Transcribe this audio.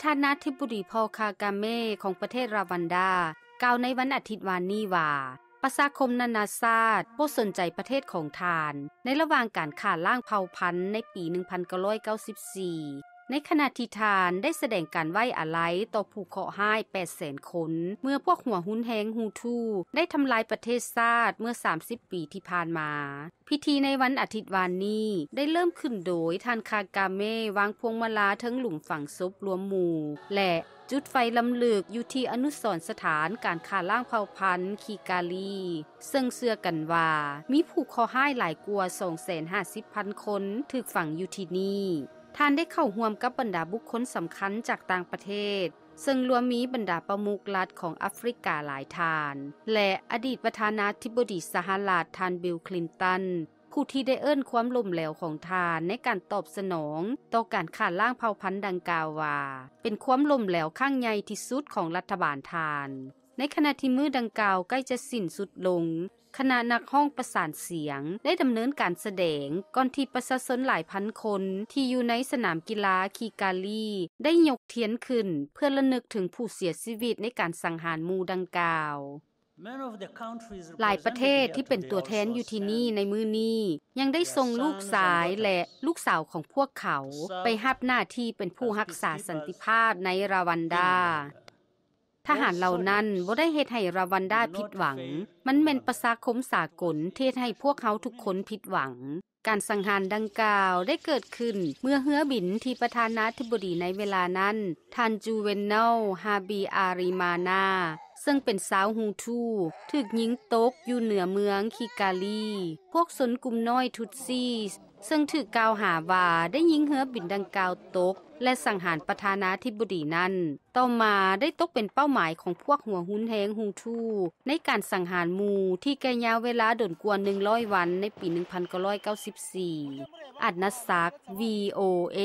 ประธานาธิบดีพอลคากาเมของประเทศราวันดากล่าวในวันอาทิตย์วานนี้ว่า ประชาคมนานาชาติู้สนใจประเทศของทาน ในระหว่างการข่าล่างเผ่าพันธุ์ในปี 1994ในขณะที่ทานได้แสดงการไว้อะไรต่อผู้เคาะห้ายแปดแสนคน เมื่อพวกหัวหุ้นแหงฮูทูได้ทำลายประเทศชาติเมื่อ 30 ปีที่ผ่านมา พิธีในวันอาทิตย์วานนี้ ได้เริ่มขึ้นโดยทานคากาเมวางพวงมาลาทั้งหลุมฝังศพรวมหมู่ และจุดไฟลำลึกอยู่ที่อนุสรสถานการค่าล่างเผ่าพันธุ์คีกาลีซึ่งเสื้อกันว่า มีผู้คอห้ายหลายกว่า250,000คนถึกฝังอยู่ที่นี่ท่านได้เข้าห่วมกับบรรดาบุคคลสำคัญจากต่างประเทศ ซึ่งรวมมีบรรดาประมุขรัฐของแอฟริกาหลายทาน และอดีตประธานาธิบดีสหรัฐทานบิลคลินตันผู้ที่ได้เอิ้นความล่มเหลวของทานในการตอบสนอง ต่อการขาดล่างเผ่าพันธุ์ดังกล่าวว่า เป็นความล่มเหลวข้างใหญ่ที่สุดของรัฐบาลทาน ในขณะที่มือดังกล่าวใกล้จะสิ้นสุดลงคณะนักห้องประสานเสียง ได้ดำเนินการแสดงก่อนที่ประชาชนหลายพันคนที่อยู่ในสนามกีฬาคีกาลีได้ยกเทียนขึ้นเพื่อระนึกถึงผู้เสียชีวิตในการสังหารมูดังกล่าว หลายประเทศที่เป็นตัวแทนอยู่ที่นี่ในมือนี้ยังได้ทรงลูกสายและลูกสาวของพวกเขาไปหับหน้าที่เป็นผู้หักษาสันติภาพในราวันดาทหารเหล่านั้นบ่ได้เฮ็ดให้รวันดาผิดหวัง มันแม่นประสาคมสากลเทศให้พวกเขาทุกคนผิดหวัง การสังหารดังกล่าวได้เกิดขึ้น เมื่อเฮือบินที่ประธานาธิบดีในเวลานั้นท่านจูเวนเนลฮาบีอาริมานา ซึ่งเป็นสาวฮูทูถึกยิงตกอยู่เหนือเมืองคิกาลี พวกสนกลุ่มน้อยทุตซีซึ่งถือกล่าวหาว่าได้ยิงเหือบินดังกล่าวตก และสังหารประธานาธิบดีนั้นต่อมาได้ตกเป็นเป้าหมายของพวกหัวหุ้นแหงฮุงทูในการสังหารมูที่แกยาวเวลาดนกว่ร100 วันในปี 1994 อัดนัสัก VOA